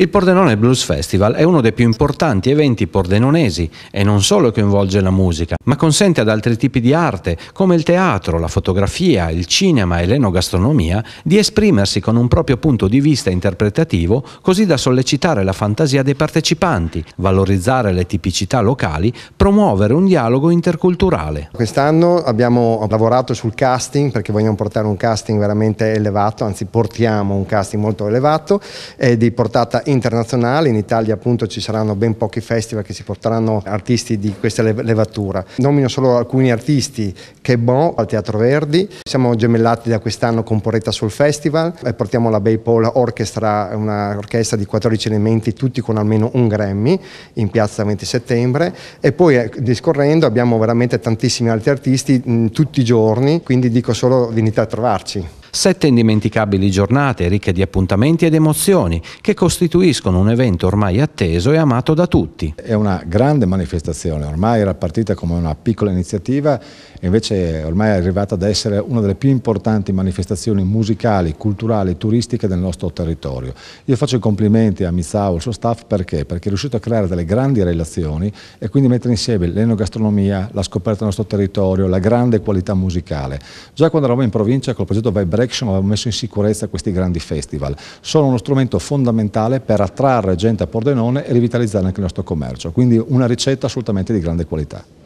Il Pordenone Blues Festival è uno dei più importanti eventi pordenonesi e non solo coinvolge la musica, ma consente ad altri tipi di arte, come il teatro, la fotografia, il cinema e l'enogastronomia, di esprimersi con un proprio punto di vista interpretativo, così da sollecitare la fantasia dei partecipanti, valorizzare le tipicità locali, promuovere un dialogo interculturale. Quest'anno abbiamo lavorato sul casting perché vogliamo portare un casting veramente elevato, anzi portiamo un casting molto elevato, eh, di portata internazionale, in Italia appunto ci saranno ben pochi festival che si porteranno artisti di questa levatura. Nomino solo alcuni artisti, che Bon al Teatro Verdi, siamo gemellati da quest'anno con Poretta sul Festival e portiamo la Bay Paul Orchestra, un'orchestra di 14 elementi, tutti con almeno un Grammy in piazza 20 settembre e poi eh, discorrendo abbiamo veramente tantissimi altri artisti mh, mm, tutti i giorni, quindi dico solo venite a trovarci. Sette indimenticabili giornate ricche di appuntamenti ed emozioni che costituiscono un evento ormai atteso e amato da tutti. È una grande manifestazione, ormai era partita come una piccola iniziativa e invece ormai è arrivata ad essere una delle più importanti manifestazioni musicali, culturali, e turistiche del nostro territorio. Io faccio i complimenti a Mizzao e al suo staff perché? Perché è riuscito a creare delle grandi relazioni e quindi mettere insieme l'enogastronomia, la scoperta del nostro territorio, la grande qualità musicale. Già quando eravamo in provincia col progetto Vai Direction aveva messo in sicurezza questi grandi festival. Sono uno strumento fondamentale per attrarre gente a Pordenone e rivitalizzare anche il nostro commercio, quindi una ricetta assolutamente di grande qualità.